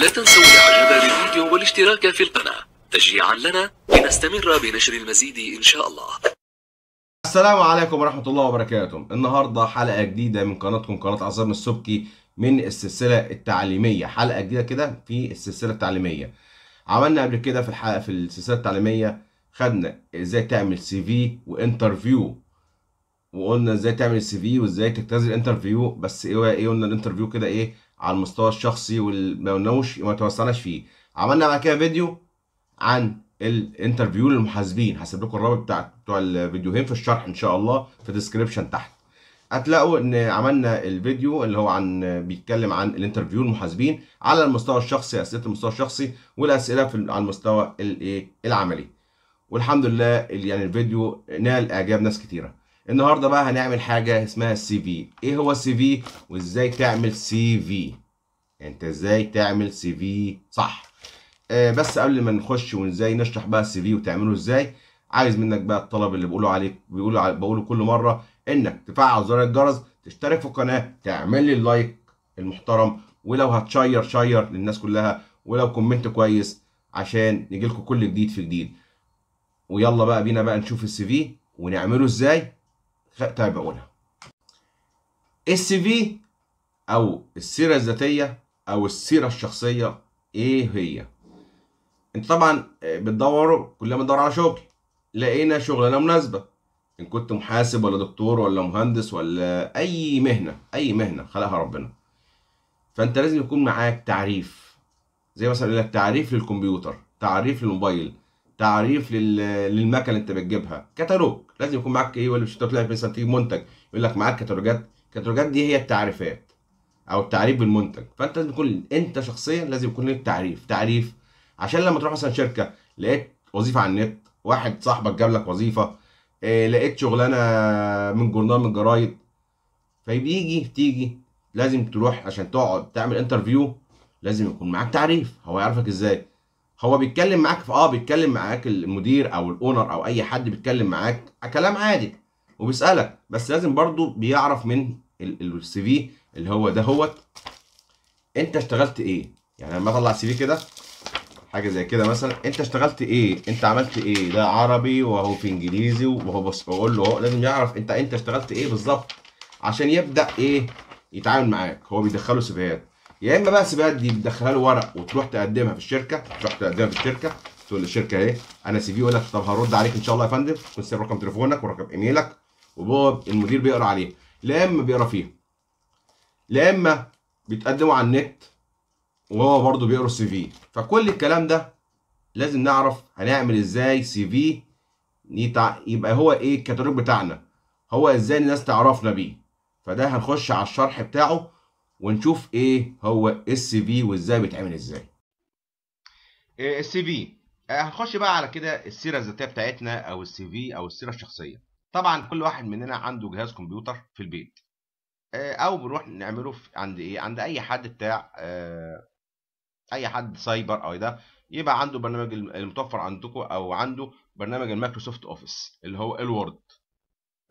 لا تنسوا الاعجاب بالفيديو والاشتراك في القناة تشجيعا لنا لنستمر بنشر المزيد ان شاء الله السلام عليكم ورحمة الله وبركاته النهاردة حلقة جديدة من قناتكم قناة عظام السبكي من السلسلة التعليمية حلقة جديدة كده في السلسلة التعليمية عملنا قبل كده في الحلقة في السلسلة التعليمية خدنا ازاي تعمل سي في وانترفيو وقلنا ازاي تعمل السي في وازاي تجتاز الانترفيو بس ايه ايه قلنا الانترفيو كده ايه على المستوى الشخصي وما قلناوش ما توسعناش فيه عملنا بعد كده فيديو عن الانترفيو للمحاسبين هسيب لكم الرابط بتاع بتوع الفيديوهين في الشرح ان شاء الله في الديسكربشن تحت هتلاقوا ان عملنا الفيديو اللي هو عن بيتكلم عن الانترفيو للمحاسبين على المستوى الشخصي اسئله المستوى الشخصي والاسئله في على المستوى الايه العملي والحمد لله يعني الفيديو نال اعجاب ناس كتيره النهارده بقى هنعمل حاجه اسمها السي في ايه هو السي في وازاي تعمل سي في انت ازاي تعمل سي في صح آه بس قبل ما نخش وازاي نشرح بقى السي في وتعمله ازاي عايز منك بقى الطلب اللي بقوله عليك بيقولوا علي بقوله كل مره انك تفعل زر الجرس تشترك في القناه تعمل لي اللايك المحترم ولو هتشير شير للناس كلها ولو كومنت كويس عشان يجيلكوا كل جديد في جديد ويلا بقى بينا بقى نشوف السي في ونعمله ازاي فتابعونا السي في او السيره الذاتيه او السيره الشخصيه ايه هي انت طبعا آه، بتدوروا كلنا بندور على شغل لقينا شغلانه مناسبه ان كنت محاسب ولا دكتور ولا مهندس ولا اي مهنه اي مهنه خلقها ربنا فانت لازم يكون معاك تعريف زي مثلا يقول لك تعريف للكمبيوتر تعريف للموبايل تعريف للمكن اللي انت بتجيبها كتالوج لازم يكون معاك ايه ولا مش تلاقي مثلا تيجي منتج يقول لك معاك كتالوجات الكتالوجات دي هي التعريفات او التعريف بالمنتج فانت لازم يكون انت شخصيا لازم يكون لك تعريف تعريف عشان لما تروح مثلا شركه لقيت وظيفه على النت واحد صاحبك جاب لك وظيفه آه، لقيت شغلانه من جورنال من جرايد فبيجي تيجي لازم تروح عشان تقعد تعمل انترفيو لازم يكون معاك تعريف هو يعرفك ازاي هو بيتكلم معاك في اه بيتكلم معاك المدير او الاونر او اي حد بيتكلم معاك كلام عادي وبيسالك بس لازم برضو بيعرف من السي في اللي هو ده هوت انت اشتغلت ايه يعني لما اطلع سي في كده حاجه زي كده مثلا انت اشتغلت ايه انت عملت ايه ده عربي وهو في انجليزي وهو بص بقول له لازم يعرف انت انت اشتغلت ايه بالظبط عشان يبدا ايه يتعامل معاك هو بيدخله سيفيهات يا اما بقى سيبها دي بتدخلها له ورق وتروح تقدمها في الشركه تروح تقدمها في الشركه تقول للشركه ايه انا سي في يقول لك طب هرد عليك ان شاء الله يا فندم بس رقم تليفونك ورقم ايميلك وبقى المدير بيقرا عليه لا اما بيقرا فيه لا اما بيتقدموا على النت وهو برضه بيقرا السي في فكل الكلام ده لازم نعرف هنعمل ازاي سي في يبقى هو ايه الكتالوج بتاعنا هو ازاي الناس تعرفنا بيه فده هنخش على الشرح بتاعه ونشوف ايه هو السي في وازاي بيتعمل ازاي السي في آه، هنخش بقى على كده السيره الذاتيه بتاعتنا او السي في او السيره الشخصيه طبعا كل واحد مننا عنده جهاز كمبيوتر في البيت آه، او بنروح نعمله في عند ايه عند اي حد بتاع آه، اي حد سايبر او ده يبقى عنده برنامج المتوفر عندكم او عنده برنامج المايكروسوفت اوفيس اللي هو الوورد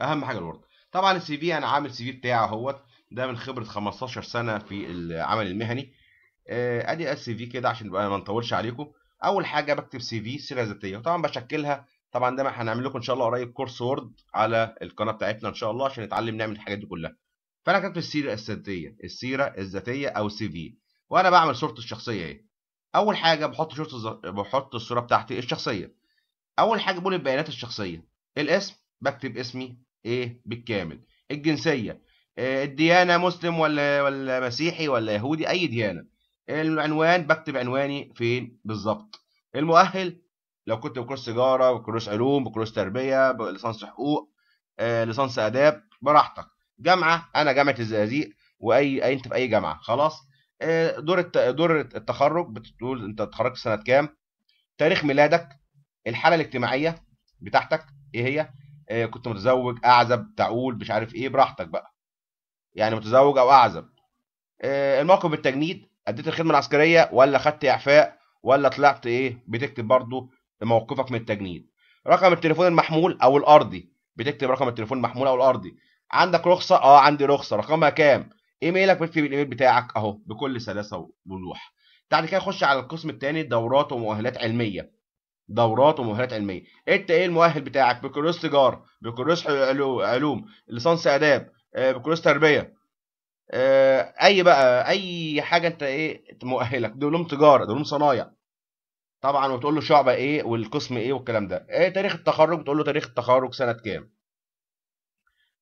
اهم حاجه الوورد طبعا السي في انا عامل سي في بتاعي اهوت ده من خبره 15 سنه في العمل المهني آه، ادي السي في كده عشان ما نطولش عليكم اول حاجه بكتب سي في سيره ذاتيه طبعا بشكلها طبعا ده ما هنعمل لكم ان شاء الله قريب كورس وورد على القناه بتاعتنا ان شاء الله عشان نتعلم نعمل الحاجات دي كلها فانا كتبت السيره الذاتيه السيره الذاتيه او السي في وانا بعمل صورتي الشخصيه اهي اول حاجه بحط صورة بحط الصوره بتاعتي الشخصيه اول حاجه بقول البيانات الشخصيه الاسم بكتب اسمي ايه بالكامل الجنسيه آه، الديانه مسلم ولا ولا مسيحي ولا يهودي اي ديانه العنوان بكتب عنواني فين بالظبط المؤهل لو كنت بكورس تجاره بكورس علوم بكورس تربيه بليسانس حقوق آه، ليسانس اداب براحتك جامعه انا جامعه الزقازيق واي انت في اي جامعه خلاص آه، دور دور التخرج بتقول انت اتخرجت سنه كام تاريخ ميلادك الحاله الاجتماعيه بتاعتك ايه هي كنت متزوج اعزب تعول مش عارف ايه براحتك بقى يعني متزوج او اعزب آه، الموقف بالتجنيد اديت الخدمه العسكريه ولا خدت اعفاء ولا طلعت ايه بتكتب برضو موقفك من التجنيد رقم التليفون المحمول او الارضي بتكتب رقم التليفون المحمول او الارضي عندك رخصه اه عندي رخصه رقمها كام ايميلك بتكتب الايميل بتاعك اهو بكل سلاسه ووضوح بعد كده خش على القسم الثاني دورات ومؤهلات علميه دورات ومؤهلات علميه انت ايه المؤهل بتاعك بكالوريوس تجاره بكالوريوس علوم ليسانس اداب آه، بكروس تربيه آه، اي بقى اي حاجه انت ايه مؤهلك دولوم تجاره دولوم صنايع طبعا وتقول له شعبه ايه والقسم ايه والكلام ده ايه تاريخ التخرج بتقول له تاريخ التخرج سنه كام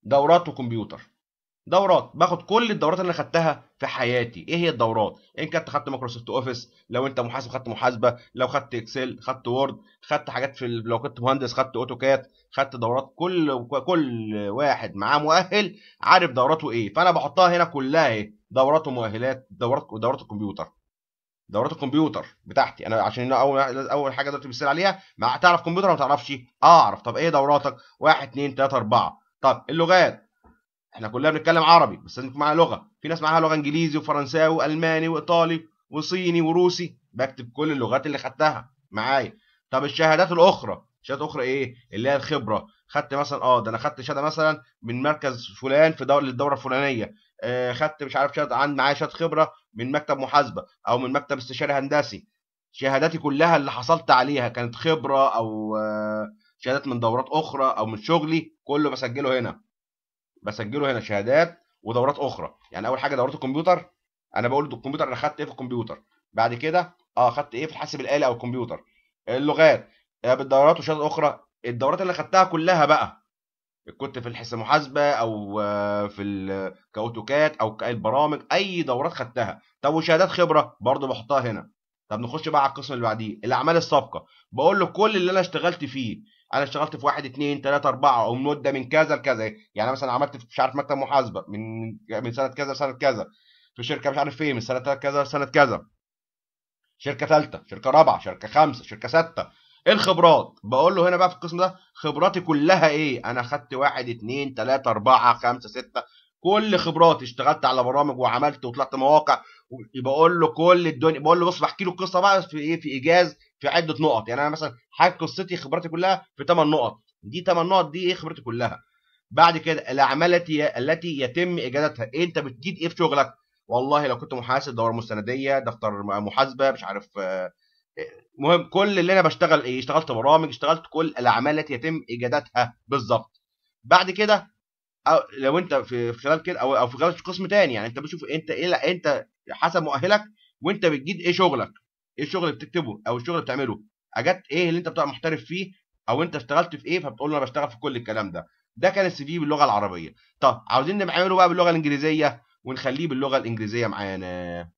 دورات وكمبيوتر دورات باخد كل الدورات اللي خدتها في حياتي ايه هي الدورات ان كنت خدت مايكروسوفت اوفيس لو انت محاسب خدت محاسبه لو خدت اكسل خدت وورد خدت حاجات في لو كنت مهندس خدت اوتوكات خدت دورات كل كل واحد معاه مؤهل عارف دوراته ايه فانا بحطها هنا كلها ايه دورات ومؤهلات دورات دورات الكمبيوتر دورات الكمبيوتر بتاعتي انا عشان اول اول حاجه دلوقتي بتسال عليها ما تعرف كمبيوتر ما تعرفش اعرف آه، طب ايه دوراتك 1 2 3 4 طب اللغات احنا كلنا بنتكلم عربي بس لازم يكون معاها لغه في ناس معاها لغه انجليزي وفرنساوي والماني وايطالي وصيني وروسي بكتب كل اللغات اللي خدتها معايا طب الشهادات الاخرى شهادات اخرى ايه اللي هي الخبره خدت مثلا اه ده انا خدت شهاده مثلا من مركز فلان في دوله الدوره الفلانيه آه خدت مش عارف شهاده عن معايا شهاده خبره من مكتب محاسبه او من مكتب استشاري هندسي شهاداتي كلها اللي حصلت عليها كانت خبره او آه شهادات من دورات اخرى او من شغلي كله بسجله هنا بسجله هنا شهادات ودورات اخرى يعني اول حاجه دورات الكمبيوتر انا بقول الكمبيوتر انا خدت ايه في الكمبيوتر بعد كده اه خدت ايه في الحاسب الالي او الكمبيوتر اللغات آه بالدورات وشهادات اخرى الدورات اللي خدتها كلها بقى كنت في الحس محاسبه او آه، في كاوتوكات او البرامج اي دورات خدتها طب وشهادات خبره برضو بحطها هنا طب نخش بقى على القسم اللي بعديه الاعمال السابقه بقول له كل اللي انا اشتغلت فيه انا اشتغلت في واحد اثنين ثلاثه اربعه او من مده من كذا لكذا يعني مثلا عملت في مش عارف مكتب محاسبه من من سنه كذا لسنه كذا في شركه مش عارف فين من سنه كذا لسنه كذا شركه ثالثه شركه رابعه شركه خمسه شركه سته إيه الخبرات بقول له هنا بقى في القسم ده خبراتي كلها ايه انا خدت واحد اثنين ثلاثة اربعة خمسة ستة كل خبراتي اشتغلت على برامج وعملت وطلعت مواقع بقول له كل الدنيا بقول له بص بحكي له القصه بقى في ايه في ايجاز في عده نقط يعني انا مثلا حاجه قصتي خبرتي كلها في 8 نقط دي 8 نقط دي ايه خبرتي كلها بعد كده الاعمال التي يتم اجادتها إيه انت بتجيد ايه في شغلك والله لو كنت محاسب دور مستنديه دفتر محاسبه مش عارف المهم آه، آه، كل اللي انا بشتغل ايه اشتغلت برامج اشتغلت كل الاعمال التي يتم اجادتها بالظبط بعد كده أو لو انت في خلال كده او او في خلال قسم تاني يعني انت بتشوف انت ايه لا انت حسب مؤهلك وانت بتجيد ايه شغلك ايه الشغل اللي بتكتبه او الشغل اللي بتعمله اجت ايه اللي انت بتبقى محترف فيه او انت اشتغلت في ايه فبتقول له انا بشتغل في كل الكلام ده ده كان السي في باللغه العربيه طب عاوزين نعمله بقى باللغه الانجليزيه ونخليه باللغه الانجليزيه معانا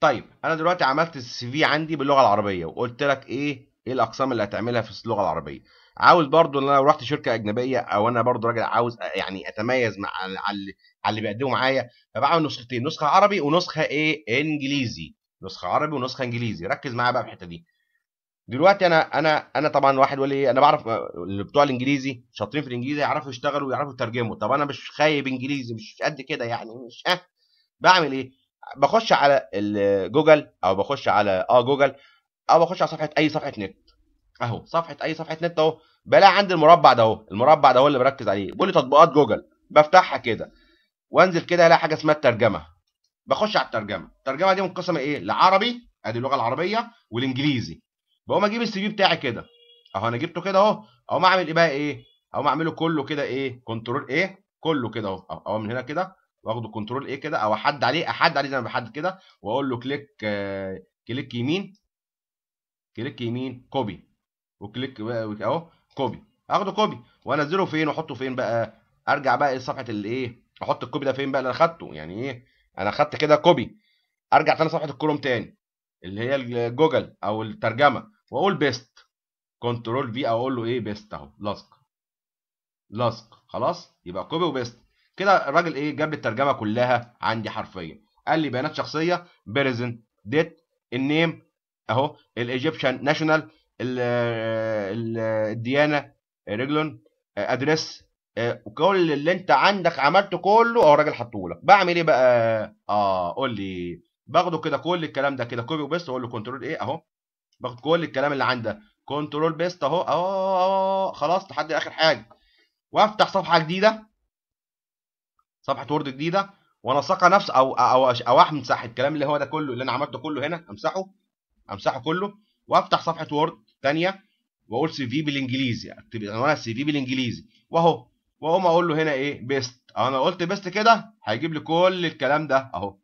طيب انا دلوقتي عملت السي في عندي باللغه العربيه وقلت لك ايه ايه الاقسام اللي هتعملها في اللغه العربيه عاوز برضو ان انا لو رحت شركه اجنبيه او انا برضو راجل عاوز يعني اتميز مع على اللي بيقدمه معايا فبعمل نسختين نسخه عربي ونسخه ايه انجليزي نسخه عربي ونسخه انجليزي ركز معايا بقى في الحته دي دلوقتي انا انا انا طبعا واحد ولا لي إيه، انا بعرف اللي بتوع الانجليزي شاطرين في الانجليزي يعرفوا يشتغلوا ويعرفوا يترجموا طب انا مش خايب انجليزي مش قد كده يعني مش ها بعمل ايه بخش على جوجل او بخش على اه جوجل او بخش على صفحه اي صفحه نت اهو صفحه اي صفحه نت اهو بلاقي عندي المربع ده اهو المربع ده هو اللي بركز عليه بيقول لي تطبيقات جوجل بفتحها كده وانزل كده الاقي حاجه اسمها الترجمه بخش على الترجمه الترجمه دي منقسمه ايه لعربي ادي اللغه العربيه والانجليزي بقوم اجيب السي في بتاعي كده اهو انا جبته كده اهو اقوم اعمل ايه بقى ايه اقوم اعمله كله كده ايه كنترول ايه كله كده اهو اهو من هنا كده واخده كنترول ايه كده او احد عليه احد عليه زي ما بحدد كده واقول له كليك كليك يمين كليك يمين كوبي وكليك اهو كوبي اخده كوبي وانزله فين واحطه فين بقى ارجع بقى لصفحه ايه الايه احط الكوبي ده فين بقى اللي انا يعني ايه انا اخدت كده كوبي ارجع تاني صفحه الكولوم تاني اللي هي الجوجل او الترجمه واقول بيست كنترول في او اقول له ايه بيست اهو لصق لصق خلاص يبقى كوبي وبيست كده الراجل ايه جاب لي الترجمه كلها عندي حرفيا قال لي بيانات شخصيه بيريزن ديت النيم اهو الايجيبشن ناشونال الديانه آه، رجلون آه، ادريس آه، كل اللي انت عندك عملته كله اهو الراجل حطه لك بعمل ايه بقى اه قول لي باخده كده كل الكلام ده كده كوبي وبيست واقول له كنترول ايه اهو باخد كل الكلام اللي عندك كنترول بيست اهو اه خلاص لحد اخر حاجه وافتح صفحه جديده صفحه وورد جديده وانسقها نفس او او او امسح الكلام اللي هو ده كله اللي انا عملته كله هنا امسحه امسحه كله وافتح صفحه وورد الثانيه واقول سي في بالانجليزي اكتب انا سي في بالانجليزي واهو واقوم اقول له هنا ايه بيست انا قلت بيست كده هيجيب لي كل الكلام ده اهو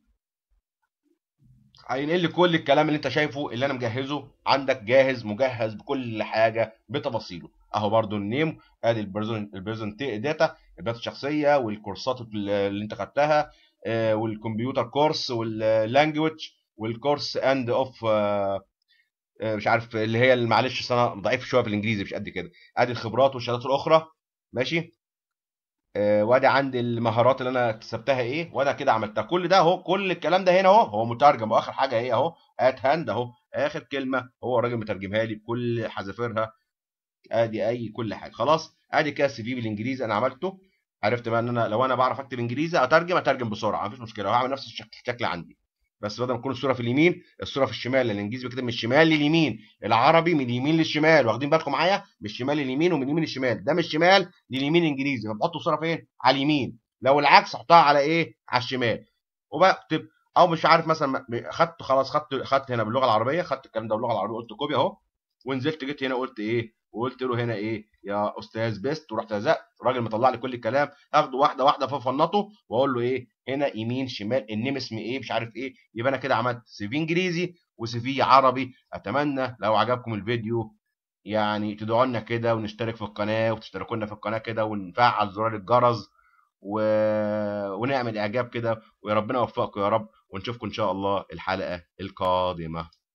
هينقل لي كل الكلام اللي انت شايفه اللي انا مجهزه عندك جاهز مجهز بكل حاجه بتفاصيله اهو برده النيم ادي البريزنت داتا الداتا الشخصيه والكورسات اللي انت خدتها آه، والكمبيوتر كورس واللانجوج والكورس اند اوف آه، مش عارف اللي هي معلش انا ضعيف شويه في الانجليزي مش قد كده ادي الخبرات والشهادات الاخرى ماشي آه، وادي عندي المهارات اللي انا اكتسبتها ايه وانا كده عملتها كل ده اهو كل الكلام ده هنا اهو هو مترجم واخر حاجه ايه اهو ات هاند اهو اخر كلمه هو الراجل مترجمها لي بكل حذافيرها ادي اي كل حاجه خلاص ادي كده السي في بالانجليزي انا عملته عرفت بقى ان انا لو انا بعرف اكتب انجليزي اترجم اترجم بسرعه مفيش مشكله هعمل نفس الشكل عندي بس بدل ما تكون الصوره في اليمين الصوره في الشمال لان الانجليزي بيكتب من الشمال لليمين العربي من اليمين للشمال واخدين بالكم معايا من الشمال لليمين ومن اليمين للشمال ده من الشمال لليمين الانجليزي فبحط الصوره فين على اليمين لو العكس احطها على ايه على الشمال وبكتب او مش عارف مثلا خدت خلاص خدت خدت هنا باللغه العربيه خدت الكلام ده باللغه العربيه قلت كوبي اهو ونزلت جيت هنا قلت ايه وقلت له هنا ايه يا استاذ بيست ورحت لزقت الراجل مطلع لي كل الكلام اخده واحده واحده ففنطه واقول له ايه هنا يمين شمال النيم اسم ايه مش عارف ايه يبقى انا كده عملت سي في انجليزي وسي في عربي اتمنى لو عجبكم الفيديو يعني تدعوا لنا كده ونشترك في القناه وتشتركوا لنا في القناه كده ونفعل زرار الجرس و... ونعمل اعجاب كده ويا ربنا يوفقكم يا رب ونشوفكم ان شاء الله الحلقه القادمه